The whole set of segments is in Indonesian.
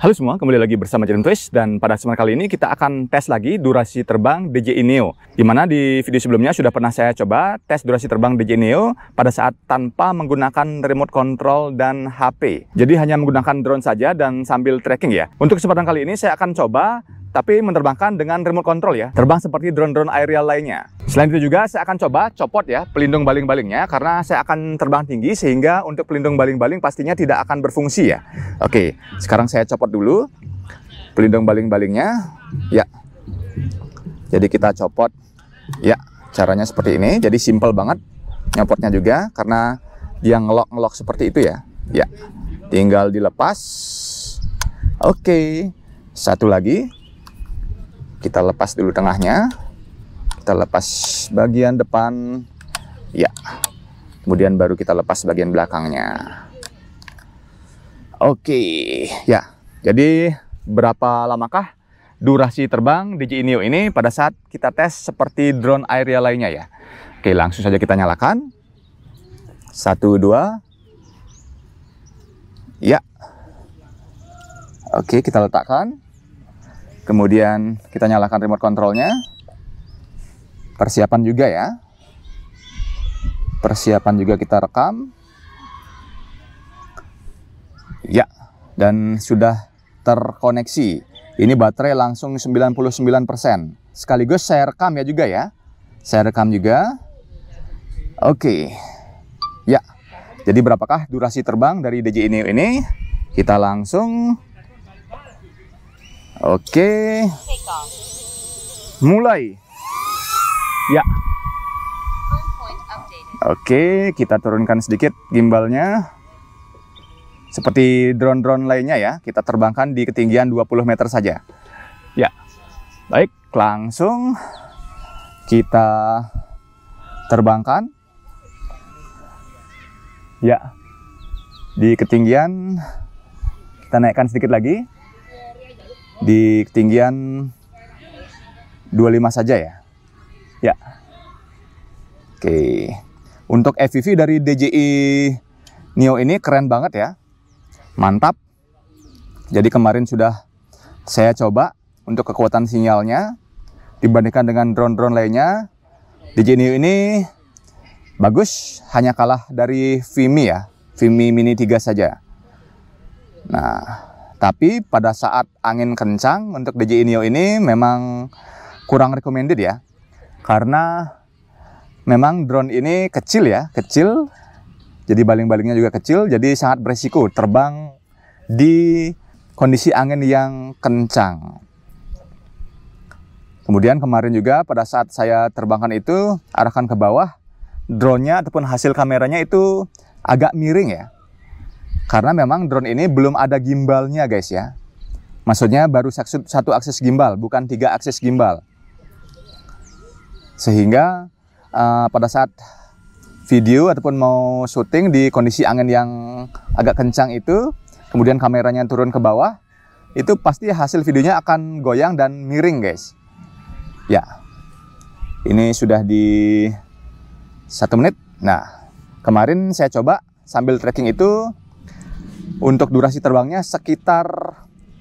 Halo semua, kembali lagi bersama Jaden Twist dan pada kesempatan kali ini kita akan tes lagi durasi terbang DJI Neo. mana di video sebelumnya sudah pernah saya coba tes durasi terbang DJI Neo pada saat tanpa menggunakan remote control dan HP. Jadi hanya menggunakan drone saja dan sambil tracking ya. Untuk kesempatan kali ini saya akan coba tapi menerbangkan dengan remote control ya, terbang seperti drone-drone aerial lainnya. Selain itu juga saya akan coba copot ya pelindung baling-balingnya karena saya akan terbang tinggi sehingga untuk pelindung baling-baling pastinya tidak akan berfungsi ya. Oke, sekarang saya copot dulu pelindung baling-balingnya. Ya. Jadi kita copot ya, caranya seperti ini. Jadi simple banget nyopotnya juga karena dia ngelok-ngelok seperti itu ya. Ya. Tinggal dilepas. Oke. Satu lagi, kita lepas dulu tengahnya kita lepas bagian depan ya kemudian baru kita lepas bagian belakangnya oke ya jadi berapa lamakah durasi terbang DJI Neo ini pada saat kita tes seperti drone aerial lainnya ya oke langsung saja kita nyalakan satu dua ya oke kita letakkan Kemudian kita nyalakan remote controlnya. Persiapan juga ya. Persiapan juga kita rekam. Ya, dan sudah terkoneksi. Ini baterai langsung 99%. Sekaligus saya rekam ya juga ya. Saya rekam juga. Oke. Ya. Jadi berapakah durasi terbang dari DJI Neo ini? Kita langsung Oke. Mulai. Ya. Oke, kita turunkan sedikit gimbalnya. Seperti drone-drone lainnya ya, kita terbangkan di ketinggian 20 meter saja. Ya. Baik, langsung kita terbangkan. Ya. Di ketinggian kita naikkan sedikit lagi di ketinggian 25 saja ya. Ya. Oke. Untuk FPV dari DJI e Neo ini keren banget ya. Mantap. Jadi kemarin sudah saya coba untuk kekuatan sinyalnya dibandingkan dengan drone-drone lainnya. DJI Neo ini bagus, hanya kalah dari Vimi ya. Vimi Mini 3 saja. Nah, tapi pada saat angin kencang untuk DJI Inio ini memang kurang recommended ya. Karena memang drone ini kecil ya, kecil. Jadi baling-balingnya juga kecil, jadi sangat beresiko terbang di kondisi angin yang kencang. Kemudian kemarin juga pada saat saya terbangkan itu, arahkan ke bawah, drone-nya ataupun hasil kameranya itu agak miring ya. Karena memang drone ini belum ada gimbalnya guys ya. Maksudnya baru satu akses gimbal, bukan tiga akses gimbal. Sehingga uh, pada saat video ataupun mau syuting di kondisi angin yang agak kencang itu, kemudian kameranya turun ke bawah, itu pasti hasil videonya akan goyang dan miring guys. Ya, ini sudah di satu menit. Nah, kemarin saya coba sambil tracking itu untuk durasi terbangnya sekitar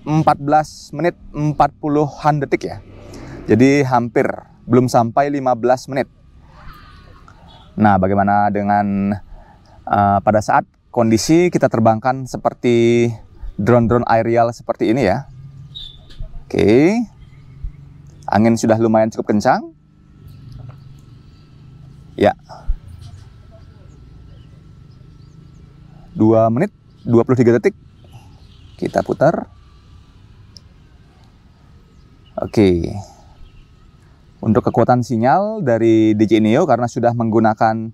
14 menit 40-an detik ya. Jadi hampir belum sampai 15 menit. Nah, bagaimana dengan uh, pada saat kondisi kita terbangkan seperti drone-drone aerial seperti ini ya. Oke. Angin sudah lumayan cukup kencang. Ya. 2 menit 23 detik. Kita putar. Oke. Untuk kekuatan sinyal dari DJI Neo karena sudah menggunakan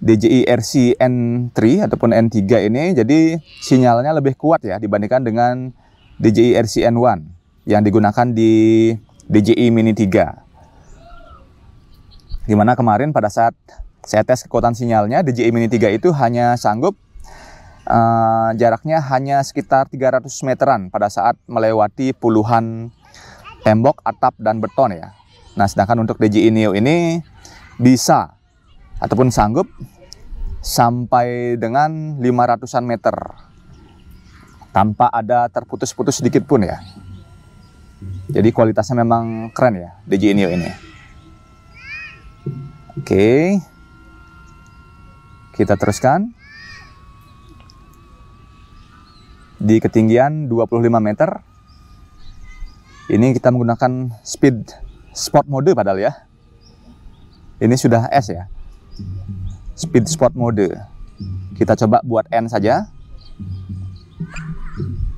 DJI RC N3 ataupun N3 ini jadi sinyalnya lebih kuat ya dibandingkan dengan DJI RC N1 yang digunakan di DJI Mini 3. Dimana kemarin pada saat saya tes kekuatan sinyalnya DJI Mini 3 itu hanya sanggup uh, jaraknya hanya sekitar 300 meteran pada saat melewati puluhan tembok, atap, dan beton ya. Nah, sedangkan untuk DJI Neo ini bisa ataupun sanggup sampai dengan 500-an meter tanpa ada terputus-putus sedikit pun ya. Jadi kualitasnya memang keren ya DJI Neo ini. Oke. Kita teruskan. di ketinggian 25 meter. Ini kita menggunakan speed sport mode padahal ya. Ini sudah S ya. Speed sport mode. Kita coba buat N saja.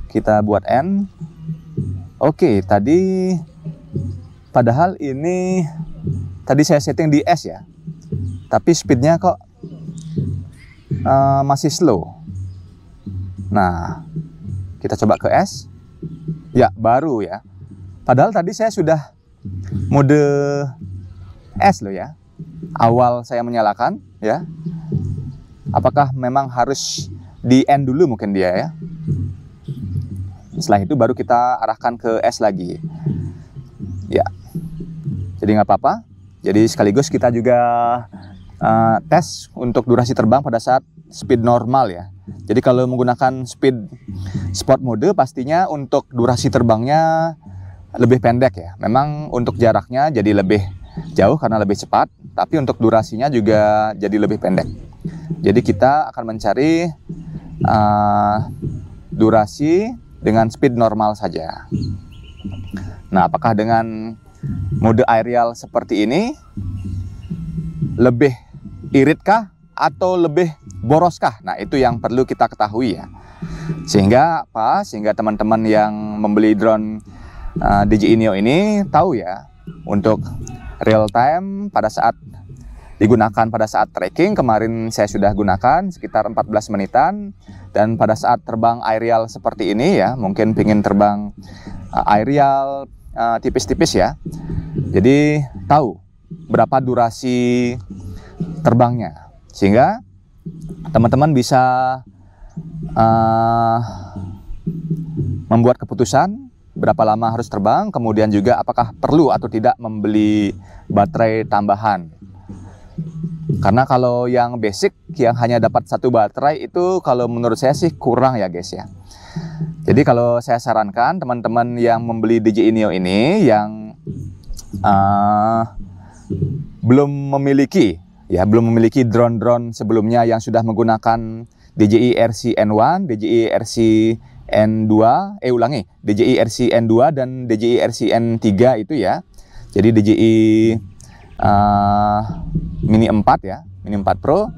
Kita buat N. Oke, tadi padahal ini tadi saya setting di S ya. Tapi speednya kok uh, masih slow. Nah, kita coba ke S. Ya, baru ya. Padahal tadi saya sudah mode S loh ya. Awal saya menyalakan ya. Apakah memang harus di N dulu mungkin dia ya. Setelah itu baru kita arahkan ke S lagi. Ya. Jadi nggak apa-apa. Jadi sekaligus kita juga uh, tes untuk durasi terbang pada saat speed normal ya. Jadi kalau menggunakan speed sport mode pastinya untuk durasi terbangnya lebih pendek ya. Memang untuk jaraknya jadi lebih jauh karena lebih cepat, tapi untuk durasinya juga jadi lebih pendek. Jadi kita akan mencari uh, durasi dengan speed normal saja. Nah, apakah dengan mode aerial seperti ini lebih iritkah atau lebih boroskah? Nah, itu yang perlu kita ketahui ya. Sehingga apa? Sehingga teman-teman yang membeli drone uh, eh, DJI Neo ini tahu ya untuk real time pada saat digunakan pada saat tracking kemarin saya sudah gunakan sekitar 14 menitan dan pada saat terbang aerial seperti ini ya mungkin pingin terbang uh, aerial eh, tipis-tipis uh, ya jadi tahu berapa durasi terbangnya sehingga teman-teman bisa uh, membuat keputusan berapa lama harus terbang, kemudian juga apakah perlu atau tidak membeli baterai tambahan. Karena kalau yang basic yang hanya dapat satu baterai itu kalau menurut saya sih kurang ya guys ya. Jadi kalau saya sarankan teman-teman yang membeli DJI Neo ini yang uh, belum memiliki ya belum memiliki drone-drone sebelumnya yang sudah menggunakan DJI RC N1, DJI RC N2, eh ulangi, DJI RC N2 dan DJI RC N3 itu ya. Jadi DJI uh, ah, Mini 4 ya, Mini 4 Pro.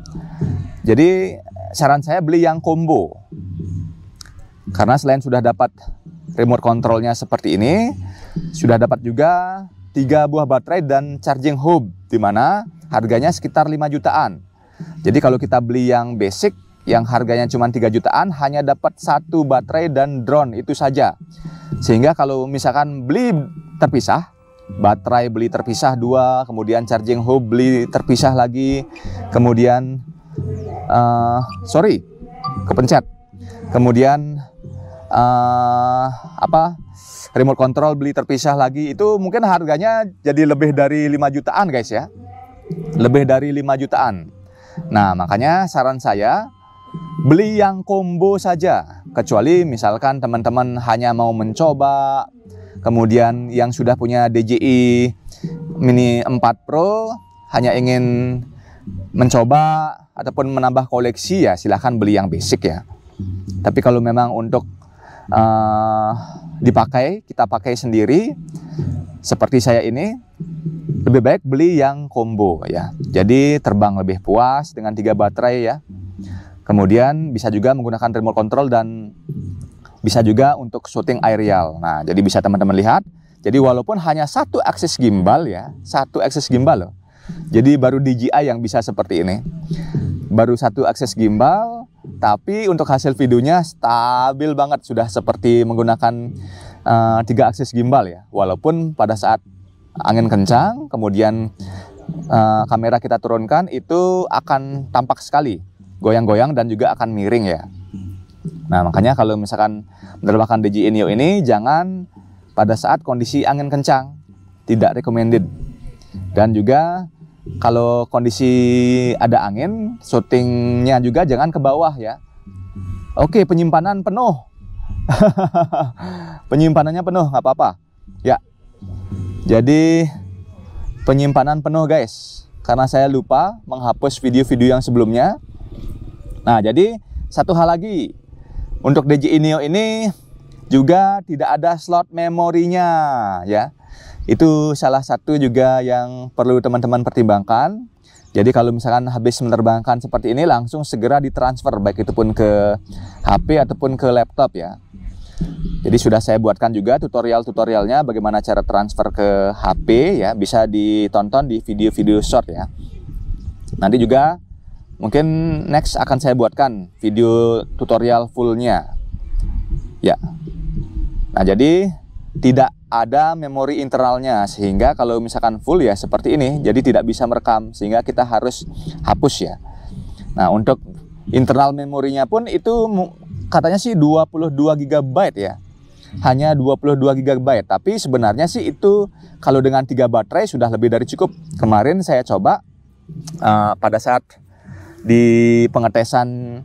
Jadi saran saya beli yang combo. Karena selain sudah dapat remote controlnya seperti ini, sudah dapat juga tiga buah baterai dan charging hub di mana harganya sekitar 5 jutaan. Jadi kalau kita beli yang basic yang harganya cuma 3 jutaan hanya dapat satu baterai dan drone itu saja. Sehingga kalau misalkan beli terpisah, baterai beli terpisah dua, kemudian charging hub beli terpisah lagi, kemudian uh, sorry kepencet, kemudian uh, apa remote control beli terpisah lagi itu mungkin harganya jadi lebih dari 5 jutaan guys ya. Lebih dari 5 jutaan. Nah, makanya saran saya beli yang combo saja. Kecuali misalkan teman-teman hanya mau mencoba kemudian yang sudah punya DJI Mini 4 Pro hanya ingin mencoba ataupun menambah koleksi ya silahkan beli yang basic ya. Tapi kalau memang untuk uh, dipakai kita pakai sendiri seperti saya ini lebih baik beli yang combo ya jadi terbang lebih puas dengan tiga baterai ya kemudian bisa juga menggunakan remote control dan bisa juga untuk shooting aerial nah jadi bisa teman-teman lihat jadi walaupun hanya satu akses gimbal ya satu akses gimbal loh jadi baru DJI yang bisa seperti ini baru satu akses gimbal tapi untuk hasil videonya stabil banget sudah seperti menggunakan uh, tiga aksis gimbal ya. Walaupun pada saat angin kencang kemudian uh, kamera kita turunkan itu akan tampak sekali goyang-goyang dan juga akan miring ya. Nah makanya kalau misalkan menerbangkan DJI Neo ini jangan pada saat kondisi angin kencang tidak recommended dan juga kalau kondisi ada angin, syutingnya juga jangan ke bawah ya. Oke, penyimpanan penuh. Penyimpanannya penuh, nggak apa-apa. Ya, jadi penyimpanan penuh guys. Karena saya lupa menghapus video-video yang sebelumnya. Nah, jadi satu hal lagi. Untuk DJI Neo ini juga tidak ada slot memorinya ya. Itu salah satu juga yang perlu teman-teman pertimbangkan. Jadi kalau misalkan habis menerbangkan seperti ini langsung segera ditransfer baik itu pun ke HP ataupun ke laptop ya. Jadi sudah saya buatkan juga tutorial-tutorialnya bagaimana cara transfer ke HP ya, bisa ditonton di video-video short ya. Nanti juga mungkin next akan saya buatkan video tutorial fullnya. Ya. Nah, jadi tidak ada memori internalnya sehingga kalau misalkan full ya seperti ini jadi tidak bisa merekam sehingga kita harus hapus ya nah untuk internal memorinya pun itu katanya sih 22 GB ya hanya 22 GB tapi sebenarnya sih itu kalau dengan tiga baterai sudah lebih dari cukup kemarin saya coba uh, pada saat di pengetesan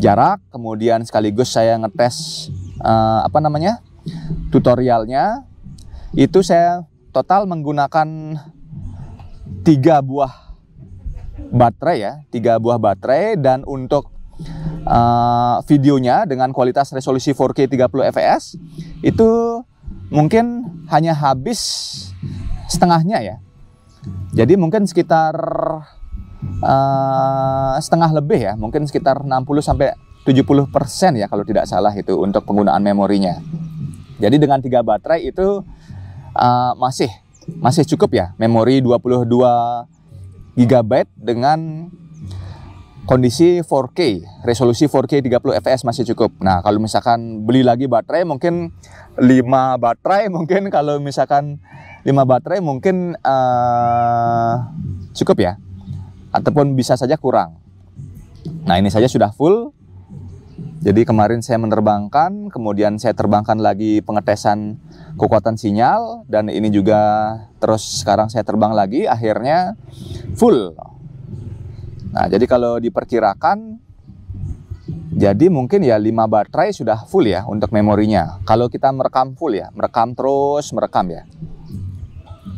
jarak kemudian sekaligus saya ngetes uh, apa namanya tutorialnya itu saya total menggunakan tiga buah baterai ya tiga buah baterai dan untuk uh, videonya dengan kualitas resolusi 4K 30 fps itu mungkin hanya habis setengahnya ya jadi mungkin sekitar uh, setengah lebih ya mungkin sekitar 60 sampai 70% ya kalau tidak salah itu untuk penggunaan memorinya. Jadi dengan tiga baterai itu uh, masih masih cukup ya memori 22 GB dengan kondisi 4K, resolusi 4K 30 fps masih cukup. Nah, kalau misalkan beli lagi baterai mungkin 5 baterai mungkin kalau misalkan 5 baterai mungkin uh, cukup ya. Ataupun bisa saja kurang. Nah, ini saja sudah full jadi kemarin saya menerbangkan, kemudian saya terbangkan lagi pengetesan kekuatan sinyal dan ini juga terus sekarang saya terbang lagi akhirnya full. Nah, jadi kalau diperkirakan jadi mungkin ya 5 baterai sudah full ya untuk memorinya. Kalau kita merekam full ya, merekam terus, merekam ya.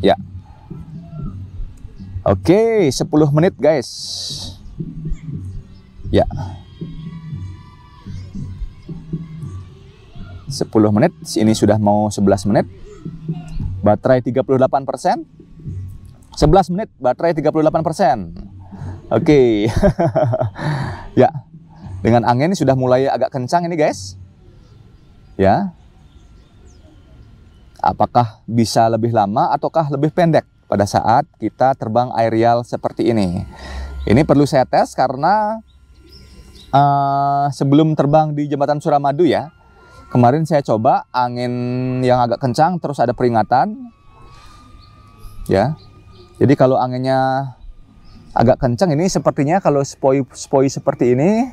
Ya. Oke, 10 menit guys. Ya. 10 menit, ini sudah mau 11 menit. Baterai 38%. 11 menit, baterai 38%. Oke. Okay. ya. Dengan angin sudah mulai agak kencang ini, guys. Ya. Apakah bisa lebih lama ataukah lebih pendek pada saat kita terbang aerial seperti ini? Ini perlu saya tes karena uh, sebelum terbang di jembatan Suramadu ya, Kemarin saya coba angin yang agak kencang terus ada peringatan. Ya. Jadi kalau anginnya agak kencang ini sepertinya kalau spoi spoi seperti ini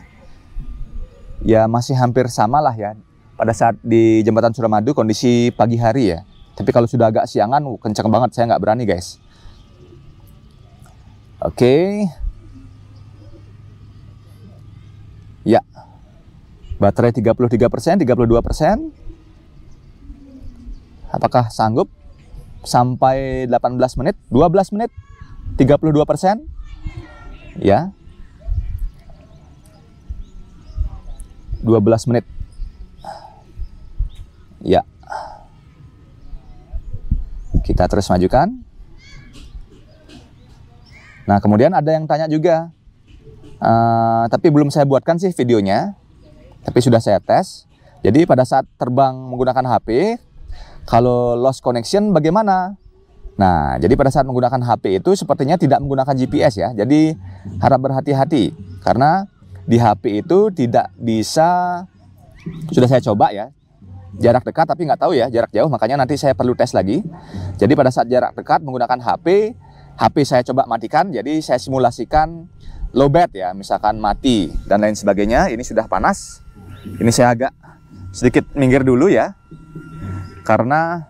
ya masih hampir samalah ya pada saat di jembatan Suramadu kondisi pagi hari ya tapi kalau sudah agak siangan uh, kencang banget saya nggak berani guys oke okay. Baterai 33%, 32%. Apakah sanggup sampai 18 menit, 12 menit, 32%? Ya. 12 menit. Ya. Kita terus majukan. Nah, kemudian ada yang tanya juga, uh, tapi belum saya buatkan sih videonya tapi sudah saya tes. Jadi pada saat terbang menggunakan HP, kalau lost connection bagaimana? Nah, jadi pada saat menggunakan HP itu sepertinya tidak menggunakan GPS ya. Jadi harap berhati-hati karena di HP itu tidak bisa sudah saya coba ya jarak dekat tapi nggak tahu ya jarak jauh makanya nanti saya perlu tes lagi jadi pada saat jarak dekat menggunakan HP HP saya coba matikan jadi saya simulasikan low bat ya misalkan mati dan lain sebagainya ini sudah panas ini saya agak sedikit minggir dulu ya. Karena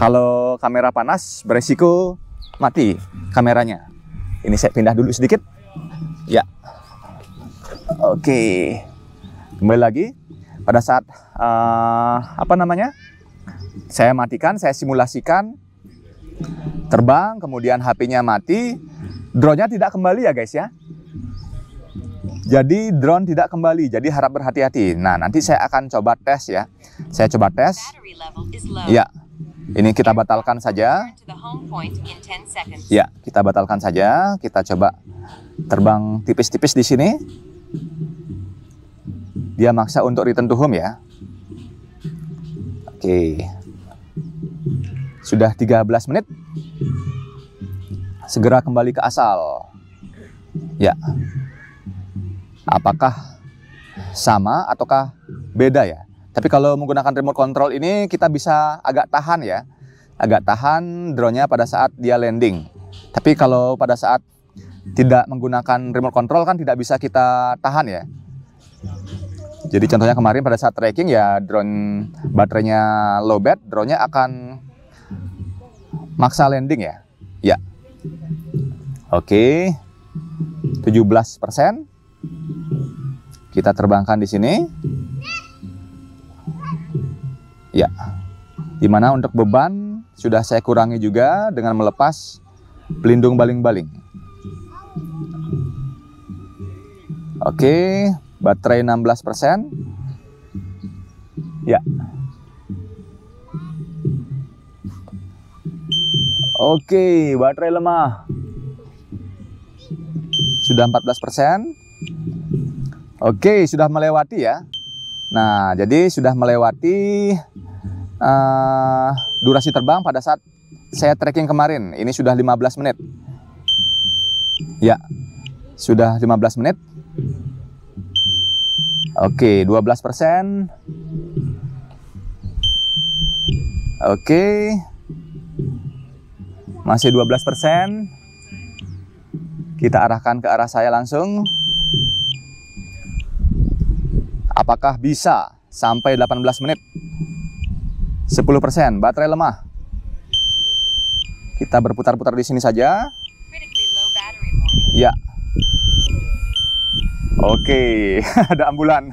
kalau kamera panas beresiko mati kameranya. Ini saya pindah dulu sedikit. Ya. Oke. Kembali lagi pada saat uh, apa namanya? Saya matikan, saya simulasikan terbang, kemudian HP-nya mati, drone-nya tidak kembali ya guys ya. Jadi drone tidak kembali, jadi harap berhati-hati. Nah, nanti saya akan coba tes ya. Saya coba tes. Ya, ini kita batalkan saja. Ya, kita batalkan saja. Kita coba terbang tipis-tipis di sini. Dia maksa untuk return to home ya. Oke. Sudah 13 menit. Segera kembali ke asal. Ya apakah sama ataukah beda ya. Tapi kalau menggunakan remote control ini kita bisa agak tahan ya. Agak tahan drone-nya pada saat dia landing. Tapi kalau pada saat tidak menggunakan remote control kan tidak bisa kita tahan ya. Jadi contohnya kemarin pada saat tracking ya drone baterainya low bat drone-nya akan maksa landing ya. Ya. Oke. Okay. 17 persen. Kita terbangkan di sini. Ya. Dimana untuk beban sudah saya kurangi juga dengan melepas pelindung baling-baling. Oke, baterai 16%. Ya. Oke, baterai lemah. Sudah 14%. Oke, sudah melewati ya. Nah, jadi sudah melewati uh, durasi terbang pada saat saya trekking kemarin. Ini sudah 15 menit. Ya, sudah 15 menit. Oke, 12 persen. Oke, masih 12 persen. Kita arahkan ke arah saya langsung. Apakah bisa sampai 18 menit? 10% baterai lemah. Kita berputar-putar di sini saja. Ya. Oke, ada ambulan.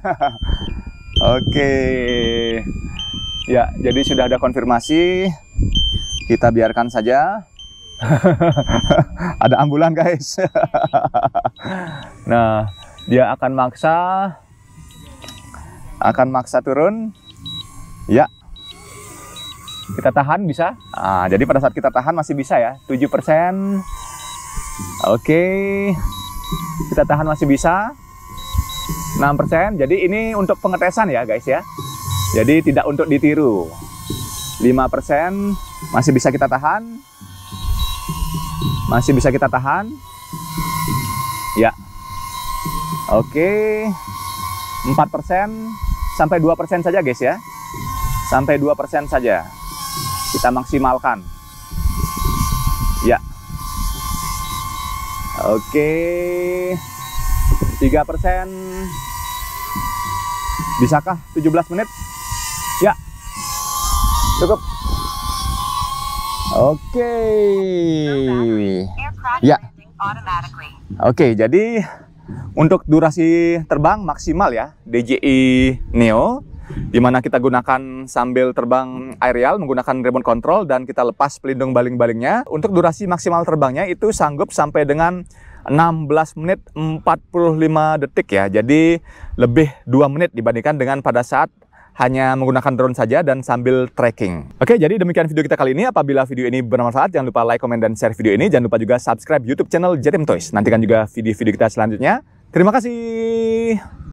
Oke. Ya, jadi sudah ada konfirmasi. Kita biarkan saja. ada ambulan, guys. Nah, dia akan maksa akan maksa turun. Ya. Kita tahan bisa. Nah, jadi pada saat kita tahan masih bisa ya. 7%. Oke. Okay. Kita tahan masih bisa. 6%. Jadi ini untuk pengetesan ya, guys ya. Jadi tidak untuk ditiru. 5% masih bisa kita tahan. Masih bisa kita tahan. Ya, Oke, 4% sampai 2% saja guys ya. Sampai 2% saja. Kita maksimalkan. Ya. Oke. 3%. Bisakah 17 menit? Ya. Cukup. Oke. Ya. Oke, jadi untuk durasi terbang maksimal ya, DJI Neo, di mana kita gunakan sambil terbang aerial menggunakan remote control dan kita lepas pelindung baling-balingnya. Untuk durasi maksimal terbangnya itu sanggup sampai dengan 16 menit 45 detik ya. Jadi lebih 2 menit dibandingkan dengan pada saat hanya menggunakan drone saja dan sambil tracking. Oke, jadi demikian video kita kali ini. Apabila video ini bermanfaat, jangan lupa like, komen, dan share video ini. Jangan lupa juga subscribe YouTube channel Jetim Toys. Nantikan juga video-video kita selanjutnya. Terima kasih.